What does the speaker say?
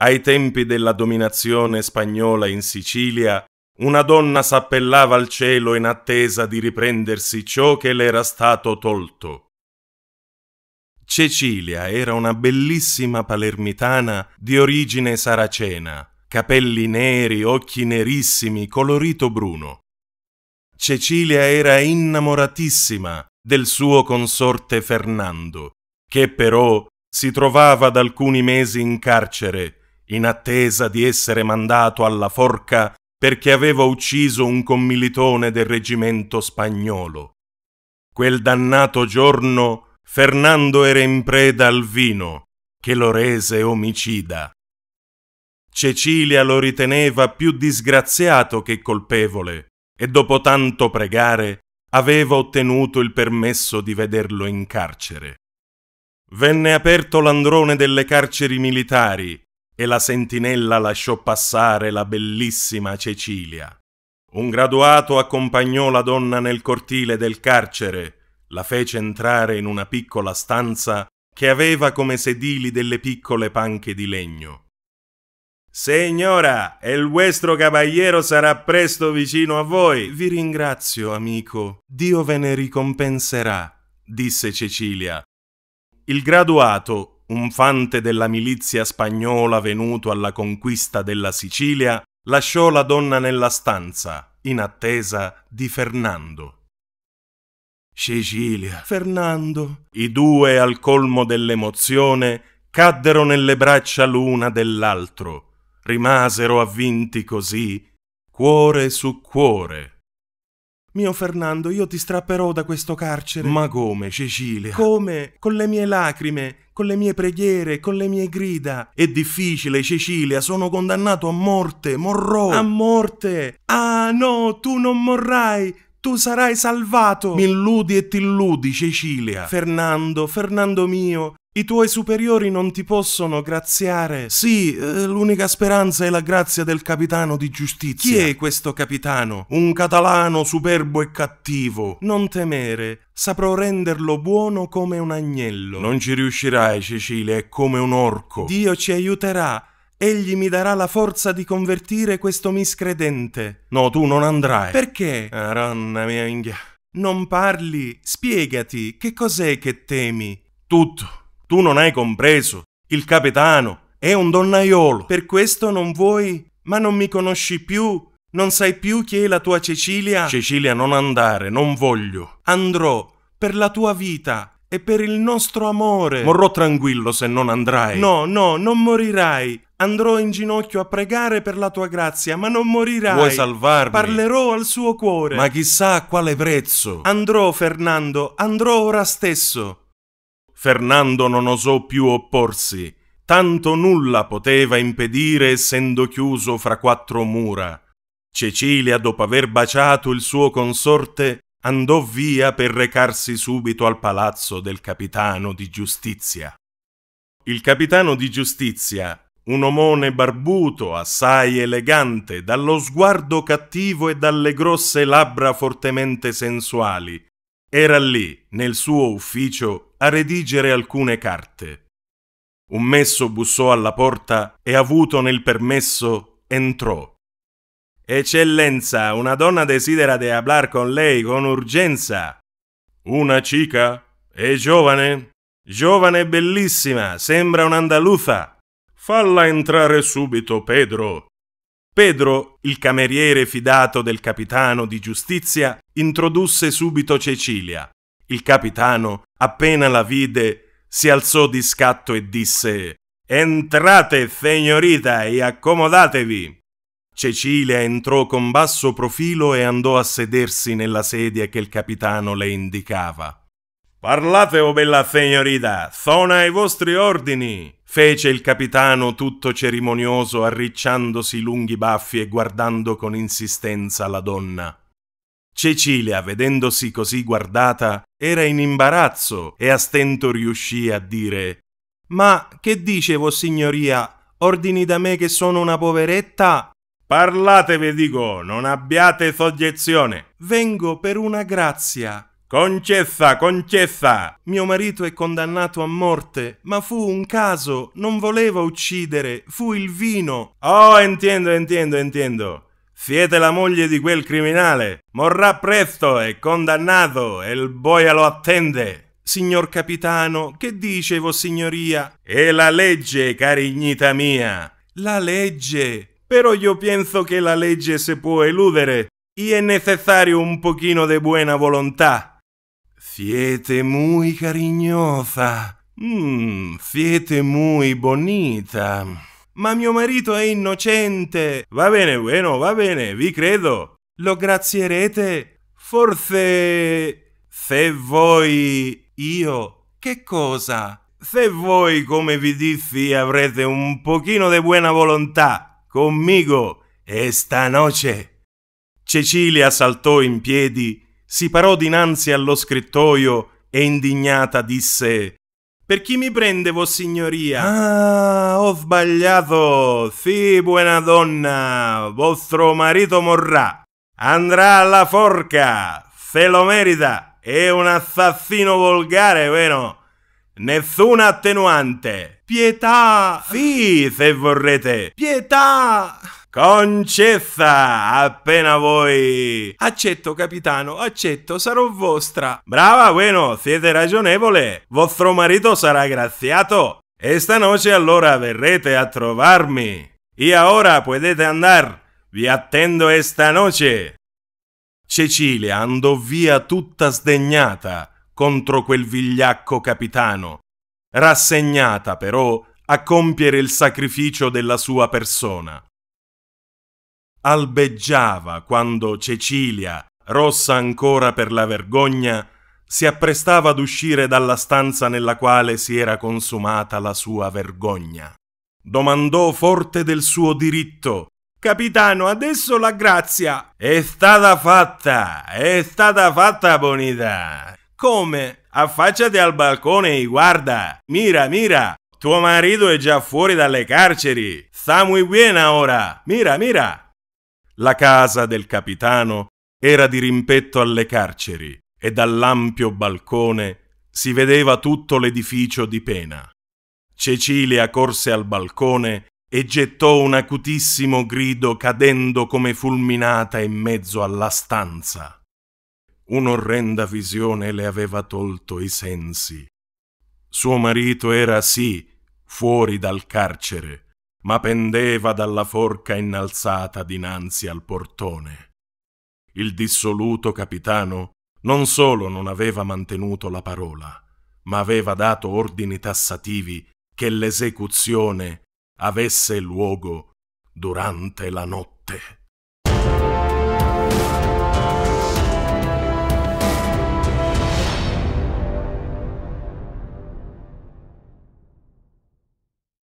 Ai tempi della dominazione spagnola in Sicilia, una donna s'appellava al cielo in attesa di riprendersi ciò che le era stato tolto. Cecilia era una bellissima palermitana di origine saracena, capelli neri, occhi nerissimi, colorito bruno. Cecilia era innamoratissima del suo consorte Fernando, che però si trovava da alcuni mesi in carcere in attesa di essere mandato alla forca perché aveva ucciso un commilitone del reggimento spagnolo. Quel dannato giorno Fernando era in preda al vino, che lo rese omicida. Cecilia lo riteneva più disgraziato che colpevole e dopo tanto pregare aveva ottenuto il permesso di vederlo in carcere. Venne aperto l'androne delle carceri militari e la sentinella lasciò passare la bellissima Cecilia. Un graduato accompagnò la donna nel cortile del carcere, la fece entrare in una piccola stanza che aveva come sedili delle piccole panche di legno. Signora, e il vostro cavaliero sarà presto vicino a voi. Vi ringrazio, amico. Dio ve ne ricompenserà, disse Cecilia. Il graduato un fante della milizia spagnola venuto alla conquista della Sicilia, lasciò la donna nella stanza, in attesa di Fernando. Cecilia, Fernando. I due, al colmo dell'emozione, caddero nelle braccia l'una dell'altro. Rimasero avvinti così, cuore su cuore. Mio Fernando, io ti strapperò da questo carcere. Ma come, Cecilia? Come? Con le mie lacrime, con le mie preghiere, con le mie grida. È difficile, Cecilia, sono condannato a morte, morrò. A morte? Ah no, tu non morrai, tu sarai salvato. Mi illudi e ti illudi, Cecilia. Fernando, Fernando mio, i tuoi superiori non ti possono graziare. Sì, eh, l'unica speranza è la grazia del capitano di giustizia. Chi è questo capitano? Un catalano superbo e cattivo. Non temere, saprò renderlo buono come un agnello. Non ci riuscirai, Cecilia, è come un orco. Dio ci aiuterà. Egli mi darà la forza di convertire questo miscredente. No, tu non andrai. Perché? Aronna ah, mia inghia. Non parli, spiegati, che cos'è che temi? Tutto. Tu non hai compreso. Il capitano è un donnaiolo. Per questo non vuoi? Ma non mi conosci più? Non sai più chi è la tua Cecilia? Cecilia, non andare, non voglio. Andrò per la tua vita e per il nostro amore. Morrò tranquillo se non andrai. No, no, non morirai. Andrò in ginocchio a pregare per la tua grazia, ma non morirai. Vuoi salvarmi? Parlerò al suo cuore. Ma chissà a quale prezzo. Andrò, Fernando, andrò ora stesso. Fernando non osò più opporsi, tanto nulla poteva impedire essendo chiuso fra quattro mura. Cecilia, dopo aver baciato il suo consorte, andò via per recarsi subito al palazzo del capitano di giustizia. Il capitano di giustizia, un omone barbuto, assai elegante, dallo sguardo cattivo e dalle grosse labbra fortemente sensuali, era lì, nel suo ufficio, a redigere alcune carte. Un messo bussò alla porta e avuto nel permesso entrò. Eccellenza, una donna desidera de hablar con lei con urgenza. Una cica? È giovane? Giovane e bellissima, sembra un'andaluza. Falla entrare subito, Pedro. Pedro, il cameriere fidato del capitano di giustizia, introdusse subito Cecilia. Il capitano appena la vide, si alzò di scatto e disse Entrate, signorita, e accomodatevi. Cecilia entrò con basso profilo e andò a sedersi nella sedia che il capitano le indicava. Parlate, o bella signorita, sono ai vostri ordini, fece il capitano tutto cerimonioso, arricciandosi i lunghi baffi e guardando con insistenza la donna. Cecilia, vedendosi così guardata, era in imbarazzo e a stento riuscì a dire Ma che dice vossignoria? Ordini da me che sono una poveretta? Parlatevi, dico, non abbiate soggezione. Vengo per una grazia. Concessa, concessa! Mio marito è condannato a morte, ma fu un caso, non voleva uccidere, fu il vino. Oh, entiendo, entiendo, entiendo. Siete la moglie di quel criminale. Morrà presto, è condannato e il boia lo attende. Signor capitano, che dice vossignoria? È la legge, carignita mia. La legge. Però io penso che la legge si può eludere. E è necessario un pochino di buona volontà. Siete muy cariñosa. Mm, siete muy bonita. Ma mio marito è innocente! Va bene, bueno, va bene, vi credo. Lo grazierete? Forse... Se voi... Io... Che cosa? Se voi, come vi dissi, avrete un pochino di buona volontà conmigo esta noce. Cecilia saltò in piedi, si parò dinanzi allo scrittoio e indignata disse per chi mi prende, vostra signoria? Ah, ho sbagliato. Sì, buona donna, vostro marito morrà. Andrà alla forca, se lo merita. È un assassino volgare, vero? Nessun attenuante. Pietà! Sì, se vorrete. Pietà! Concezza, appena voi. Accetto, capitano, accetto, sarò vostra. Brava, bueno, siete ragionevole. Vostro marito sarà graziato. E stanotte allora verrete a trovarmi. E ora potete andare. Vi attendo stanotte. Cecilia andò via tutta sdegnata contro quel vigliacco capitano, rassegnata però a compiere il sacrificio della sua persona albeggiava quando Cecilia, rossa ancora per la vergogna, si apprestava ad uscire dalla stanza nella quale si era consumata la sua vergogna. Domandò forte del suo diritto. Capitano, adesso la grazia. È stata fatta, è stata fatta, bonita. Come? Affacciati al balcone e guarda. Mira, mira. Tuo marito è già fuori dalle carceri. Sta muy bien ora. Mira, mira la casa del capitano era di rimpetto alle carceri e dall'ampio balcone si vedeva tutto l'edificio di pena. Cecilia corse al balcone e gettò un acutissimo grido cadendo come fulminata in mezzo alla stanza. Un'orrenda visione le aveva tolto i sensi. Suo marito era sì fuori dal carcere, ma pendeva dalla forca innalzata dinanzi al portone. Il dissoluto capitano non solo non aveva mantenuto la parola, ma aveva dato ordini tassativi che l'esecuzione avesse luogo durante la notte.